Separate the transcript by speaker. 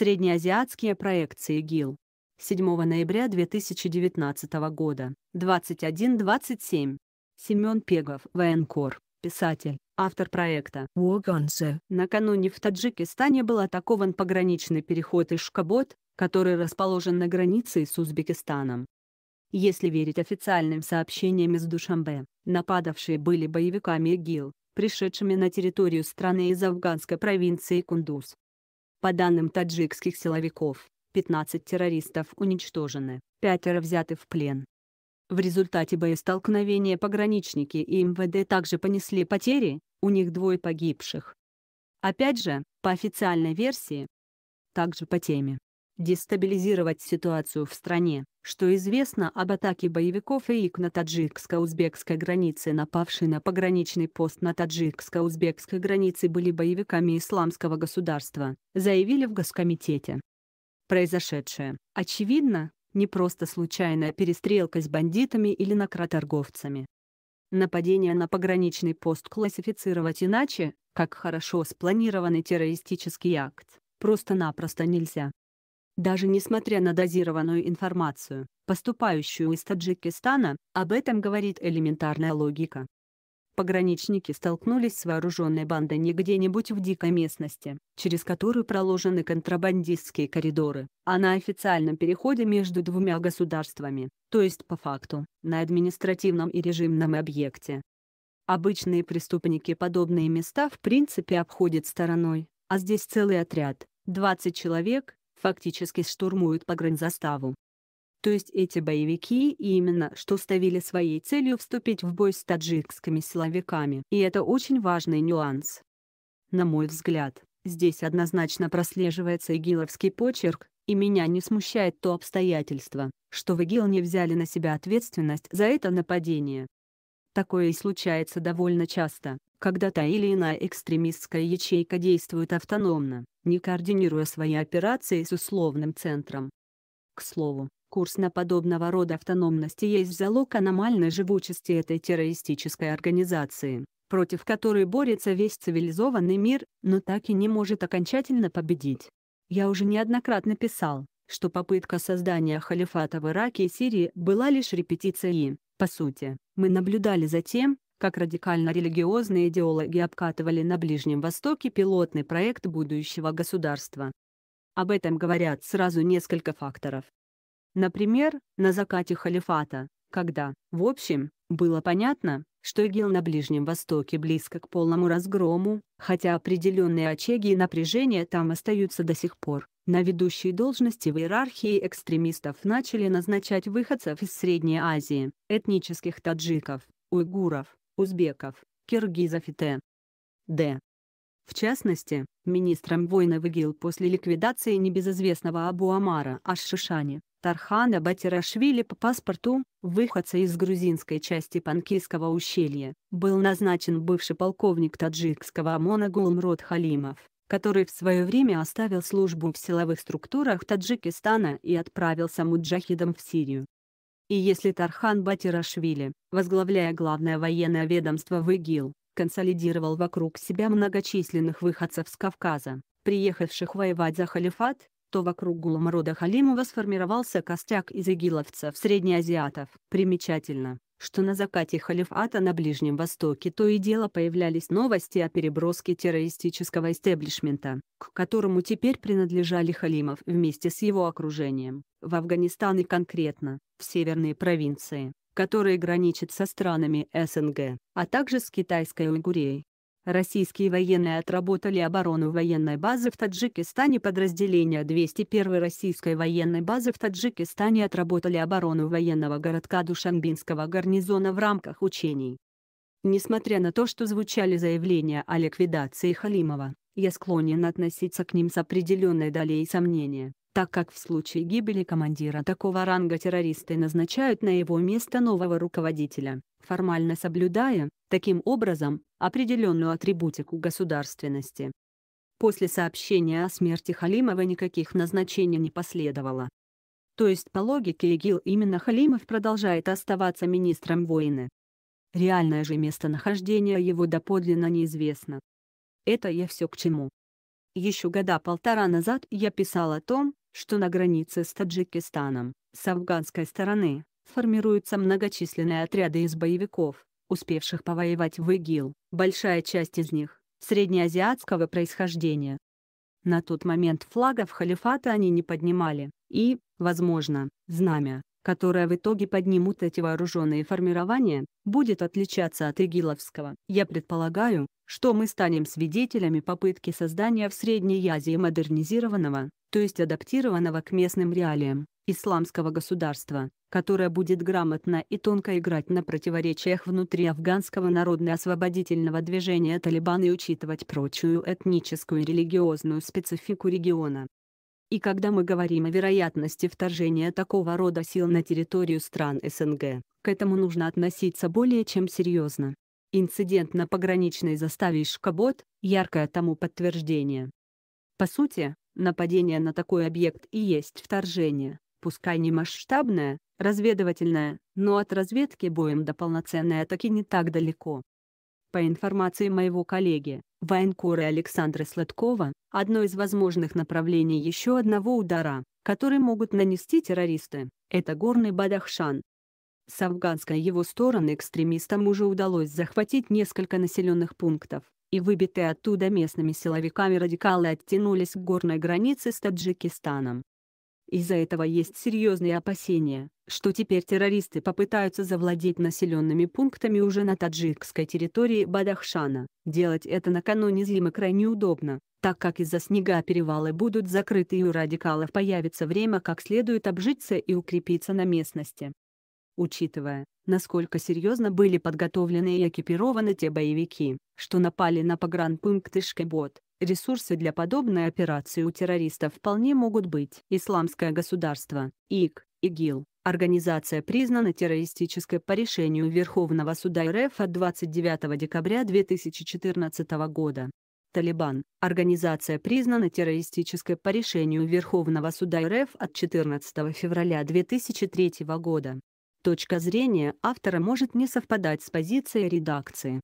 Speaker 1: Среднеазиатские проекции ГИЛ. 7 ноября 2019 года. 21.27. Семен Пегов, военкор, писатель, автор проекта «Уоганзе». Накануне в Таджикистане был атакован пограничный переход Ишкабот, который расположен на границе с Узбекистаном. Если верить официальным сообщениям из Душамбе, нападавшие были боевиками ИГИЛ, пришедшими на территорию страны из афганской провинции Кундуз. По данным таджикских силовиков, 15 террористов уничтожены, пятеро взяты в плен. В результате боестолкновения пограничники и МВД также понесли потери, у них двое погибших. Опять же, по официальной версии, также по теме. Дестабилизировать ситуацию в стране, что известно об атаке боевиков ИИК на таджикско-узбекской границе. Напавшие на пограничный пост на таджикско-узбекской границе были боевиками исламского государства, заявили в Госкомитете. Произошедшее, очевидно, не просто случайная перестрелка с бандитами или наркоторговцами. Нападение на пограничный пост классифицировать иначе, как хорошо спланированный террористический акт, просто-напросто нельзя даже несмотря на дозированную информацию, поступающую из Таджикистана, об этом говорит элементарная логика. Пограничники столкнулись с вооруженной бандой не где-нибудь в дикой местности, через которую проложены контрабандистские коридоры, а на официальном переходе между двумя государствами, то есть по факту, на административном и режимном объекте. Обычные преступники подобные места в принципе обходят стороной, а здесь целый отряд, 20 человек, фактически штурмуют погранзаставу. То есть эти боевики именно что ставили своей целью вступить в бой с таджикскими силовиками. И это очень важный нюанс. На мой взгляд, здесь однозначно прослеживается игиловский почерк, и меня не смущает то обстоятельство, что в ИГИЛ не взяли на себя ответственность за это нападение. Такое и случается довольно часто, когда та или иная экстремистская ячейка действует автономно, не координируя свои операции с условным центром. К слову, курс на подобного рода автономности есть залог аномальной живучести этой террористической организации, против которой борется весь цивилизованный мир, но так и не может окончательно победить. Я уже неоднократно писал, что попытка создания халифата в Ираке и Сирии была лишь репетицией, по сути, мы наблюдали за тем, как радикально религиозные идеологи обкатывали на Ближнем Востоке пилотный проект будущего государства. Об этом говорят сразу несколько факторов. Например, на закате халифата, когда, в общем, было понятно, что ИГИЛ на Ближнем Востоке близко к полному разгрому, хотя определенные очаги и напряжения там остаются до сих пор. На ведущие должности в иерархии экстремистов начали назначать выходцев из Средней Азии, этнических таджиков, уйгуров, узбеков, киргизов и т. д. В частности, министром войны в ИГИЛ после ликвидации небезызвестного Абу Амара Аш-Шишани Тархана Батирашвили по паспорту, выходца из грузинской части Панкийского ущелья, был назначен бывший полковник таджикского ОМОНа Гулмрод Халимов, который в свое время оставил службу в силовых структурах Таджикистана и отправился муджахидом в Сирию. И если Тархан Батирашвили, возглавляя главное военное ведомство в ИГИЛ, консолидировал вокруг себя многочисленных выходцев с Кавказа, приехавших воевать за халифат, то вокруг Гулмрода Халимова сформировался костяк из игиловцев среднеазиатов. Примечательно, что на закате халифата на Ближнем Востоке то и дело появлялись новости о переброске террористического истеблишмента, к которому теперь принадлежали Халимов вместе с его окружением, в Афганистан и конкретно, в северные провинции, которые граничат со странами СНГ, а также с китайской Уйгурией. Российские военные отработали оборону военной базы в Таджикистане. Подразделения 201 российской военной базы в Таджикистане отработали оборону военного городка Душанбинского гарнизона в рамках учений. Несмотря на то, что звучали заявления о ликвидации Халимова, я склонен относиться к ним с определенной долей сомнения так как в случае гибели командира такого ранга террористы назначают на его место нового руководителя, формально соблюдая, таким образом, определенную атрибутику государственности. После сообщения о смерти Халимова никаких назначений не последовало. То есть по логике ИГИЛ именно Халимов продолжает оставаться министром войны. Реальное же местонахождение его доподлинно неизвестно. Это я все к чему. Еще года полтора назад я писал о том, что на границе с Таджикистаном, с афганской стороны, формируются многочисленные отряды из боевиков, успевших повоевать в ИГИЛ, большая часть из них – среднеазиатского происхождения. На тот момент флагов халифата они не поднимали, и, возможно, знамя, которое в итоге поднимут эти вооруженные формирования, будет отличаться от игиловского. Я предполагаю, что мы станем свидетелями попытки создания в Средней Азии модернизированного, то есть адаптированного к местным реалиям, исламского государства, которое будет грамотно и тонко играть на противоречиях внутри афганского народно-освободительного движения «Талибан» и учитывать прочую этническую и религиозную специфику региона. И когда мы говорим о вероятности вторжения такого рода сил на территорию стран СНГ, к этому нужно относиться более чем серьезно. Инцидент на пограничной заставе Ишкабот – яркое тому подтверждение. По сути, нападение на такой объект и есть вторжение, пускай не масштабное, разведывательное, но от разведки боем до полноценной атаки не так далеко. По информации моего коллеги, военкора Александра Сладкова, одно из возможных направлений еще одного удара, который могут нанести террористы, это горный Бадахшан. С афганской его стороны экстремистам уже удалось захватить несколько населенных пунктов, и выбитые оттуда местными силовиками радикалы оттянулись к горной границе с Таджикистаном. Из-за этого есть серьезные опасения, что теперь террористы попытаются завладеть населенными пунктами уже на таджикской территории Бадахшана. Делать это накануне зимы крайне удобно, так как из-за снега перевалы будут закрыты и у радикалов появится время как следует обжиться и укрепиться на местности. Учитывая, насколько серьезно были подготовлены и экипированы те боевики, что напали на погранпункт Ишкебот, Ресурсы для подобной операции у террористов вполне могут быть. Исламское государство, ИК, ИГИЛ. Организация признана террористической по решению Верховного суда РФ от 29 декабря 2014 года. Талибан. Организация признана террористической по решению Верховного суда РФ от 14 февраля 2003 года. Точка зрения автора может не совпадать с позицией редакции.